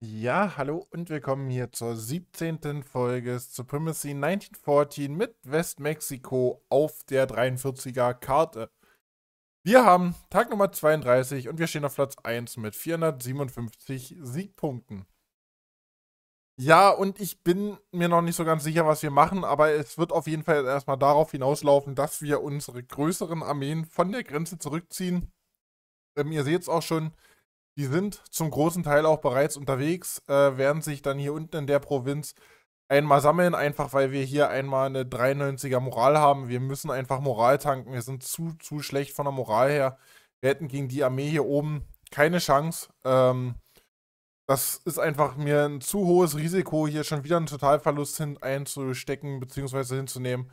Ja, hallo und willkommen hier zur 17. Folge Supremacy 1914 mit Westmexiko auf der 43er Karte. Wir haben Tag Nummer 32 und wir stehen auf Platz 1 mit 457 Siegpunkten. Ja, und ich bin mir noch nicht so ganz sicher, was wir machen, aber es wird auf jeden Fall erstmal darauf hinauslaufen, dass wir unsere größeren Armeen von der Grenze zurückziehen. Ähm, ihr seht es auch schon, die sind zum großen Teil auch bereits unterwegs, äh, werden sich dann hier unten in der Provinz einmal sammeln, einfach weil wir hier einmal eine 93er Moral haben. Wir müssen einfach Moral tanken. Wir sind zu, zu schlecht von der Moral her. Wir hätten gegen die Armee hier oben keine Chance. Ähm, das ist einfach mir ein zu hohes Risiko, hier schon wieder einen Totalverlust hin einzustecken, bzw. hinzunehmen.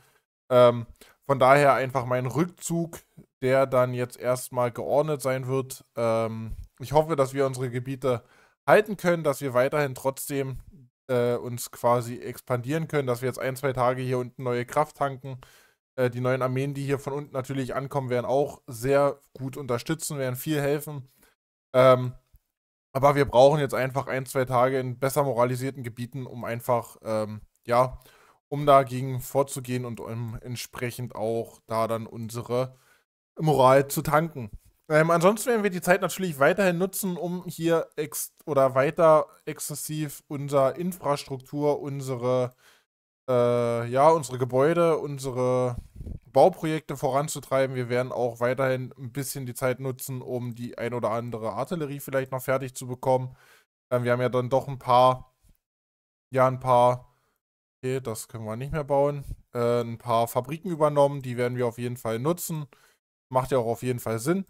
Ähm, von daher einfach mein Rückzug, der dann jetzt erstmal geordnet sein wird, ähm, ich hoffe, dass wir unsere Gebiete halten können, dass wir weiterhin trotzdem äh, uns quasi expandieren können, dass wir jetzt ein, zwei Tage hier unten neue Kraft tanken. Äh, die neuen Armeen, die hier von unten natürlich ankommen, werden auch sehr gut unterstützen, werden viel helfen. Ähm, aber wir brauchen jetzt einfach ein, zwei Tage in besser moralisierten Gebieten, um einfach, ähm, ja, um dagegen vorzugehen und um ähm, entsprechend auch da dann unsere Moral zu tanken. Ähm, ansonsten werden wir die Zeit natürlich weiterhin nutzen, um hier ex oder weiter exzessiv unsere Infrastruktur, unsere, äh, ja, unsere Gebäude, unsere Bauprojekte voranzutreiben. Wir werden auch weiterhin ein bisschen die Zeit nutzen, um die ein oder andere Artillerie vielleicht noch fertig zu bekommen. Ähm, wir haben ja dann doch ein paar, ja, ein paar, okay, das können wir nicht mehr bauen, äh, ein paar Fabriken übernommen. Die werden wir auf jeden Fall nutzen. Macht ja auch auf jeden Fall Sinn.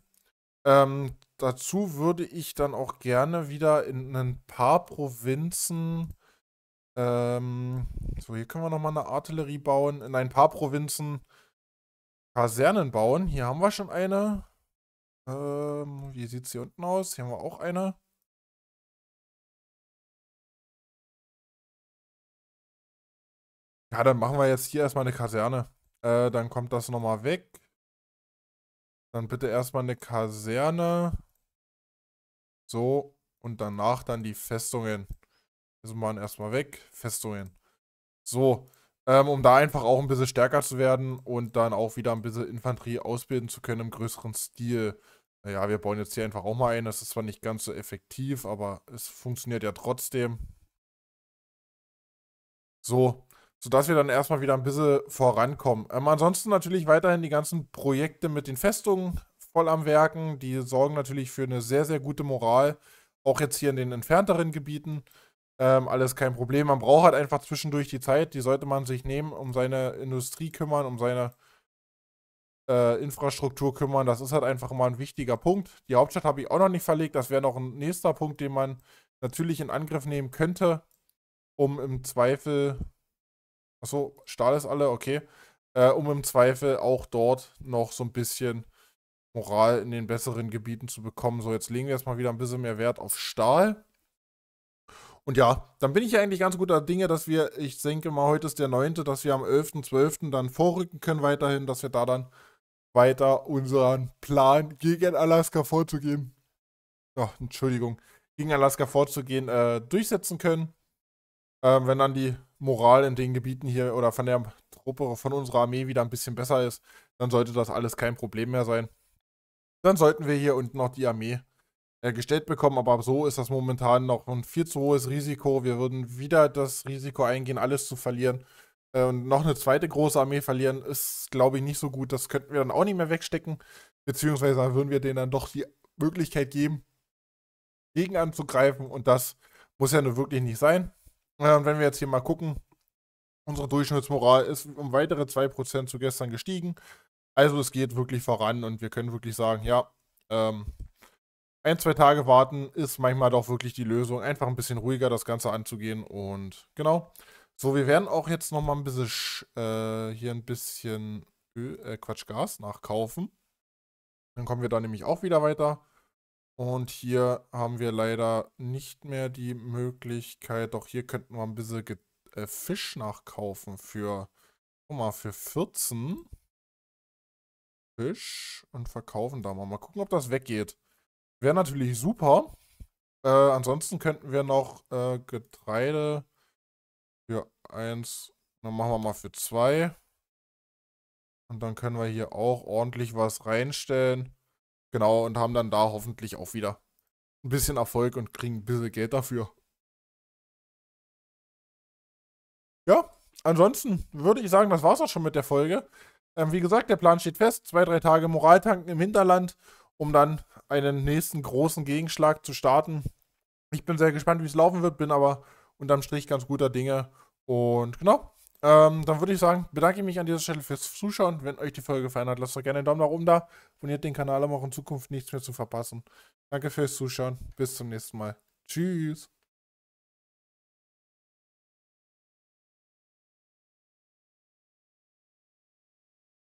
Ähm, dazu würde ich dann auch gerne wieder in ein paar Provinzen, ähm, so hier können wir nochmal eine Artillerie bauen, in ein paar Provinzen Kasernen bauen. Hier haben wir schon eine. Ähm, wie sieht es hier unten aus? Hier haben wir auch eine. Ja, dann machen wir jetzt hier erstmal eine Kaserne. Äh, dann kommt das nochmal weg. Dann bitte erstmal eine Kaserne. So. Und danach dann die Festungen. Also machen erstmal weg. Festungen. So. Ähm, um da einfach auch ein bisschen stärker zu werden und dann auch wieder ein bisschen Infanterie ausbilden zu können im größeren Stil. Naja, wir bauen jetzt hier einfach auch mal ein. Das ist zwar nicht ganz so effektiv, aber es funktioniert ja trotzdem. So, sodass wir dann erstmal wieder ein bisschen vorankommen. Ähm, ansonsten natürlich weiterhin die ganzen Projekte mit den Festungen voll am Werken. Die sorgen natürlich für eine sehr, sehr gute Moral, auch jetzt hier in den entfernteren Gebieten. Ähm, alles kein Problem. Man braucht halt einfach zwischendurch die Zeit, die sollte man sich nehmen, um seine Industrie kümmern, um seine äh, Infrastruktur kümmern. Das ist halt einfach immer ein wichtiger Punkt. Die Hauptstadt habe ich auch noch nicht verlegt. Das wäre noch ein nächster Punkt, den man natürlich in Angriff nehmen könnte, um im Zweifel Achso, Stahl ist alle, okay. Äh, um im Zweifel auch dort noch so ein bisschen Moral in den besseren Gebieten zu bekommen. So, jetzt legen wir jetzt mal wieder ein bisschen mehr Wert auf Stahl. Und ja, dann bin ich ja eigentlich ganz guter Dinge, dass wir, ich denke mal, heute ist der 9., dass wir am 11.12. dann vorrücken können weiterhin, dass wir da dann weiter unseren Plan gegen Alaska vorzugehen. Ach, Entschuldigung, gegen Alaska vorzugehen, äh, durchsetzen können. Äh, wenn dann die Moral in den Gebieten hier oder von der Truppe, von unserer Armee wieder ein bisschen besser ist, dann sollte das alles kein Problem mehr sein. Dann sollten wir hier unten noch die Armee äh, gestellt bekommen, aber so ist das momentan noch ein viel zu hohes Risiko. Wir würden wieder das Risiko eingehen, alles zu verlieren. Äh, und noch eine zweite große Armee verlieren, ist, glaube ich, nicht so gut. Das könnten wir dann auch nicht mehr wegstecken. Beziehungsweise würden wir denen dann doch die Möglichkeit geben, gegen anzugreifen. Und das muss ja nur wirklich nicht sein. Äh, und wenn wir jetzt hier mal gucken, Unsere Durchschnittsmoral ist um weitere 2% zu gestern gestiegen. Also es geht wirklich voran und wir können wirklich sagen, ja, ähm, ein, zwei Tage warten ist manchmal doch wirklich die Lösung. Einfach ein bisschen ruhiger das Ganze anzugehen und genau. So, wir werden auch jetzt nochmal ein bisschen äh, hier ein bisschen Öl, äh, Quatsch, Gas nachkaufen. Dann kommen wir da nämlich auch wieder weiter. Und hier haben wir leider nicht mehr die Möglichkeit, doch hier könnten wir ein bisschen äh, Fisch nachkaufen für, guck mal, für 14 Fisch und verkaufen da mal. Mal gucken, ob das weggeht. Wäre natürlich super. Äh, ansonsten könnten wir noch äh, Getreide für 1, dann machen wir mal für 2. Und dann können wir hier auch ordentlich was reinstellen. Genau, und haben dann da hoffentlich auch wieder ein bisschen Erfolg und kriegen ein bisschen Geld dafür. ja, ansonsten würde ich sagen, das war es auch schon mit der Folge. Ähm, wie gesagt, der Plan steht fest. Zwei, drei Tage Moraltanken im Hinterland, um dann einen nächsten großen Gegenschlag zu starten. Ich bin sehr gespannt, wie es laufen wird, bin aber unterm Strich ganz guter Dinge. Und genau, ähm, dann würde ich sagen, bedanke ich mich an dieser Stelle fürs Zuschauen. Wenn euch die Folge gefallen hat, lasst doch gerne einen Daumen nach oben da. Abonniert den Kanal, um auch in Zukunft nichts mehr zu verpassen. Danke fürs Zuschauen. Bis zum nächsten Mal. Tschüss.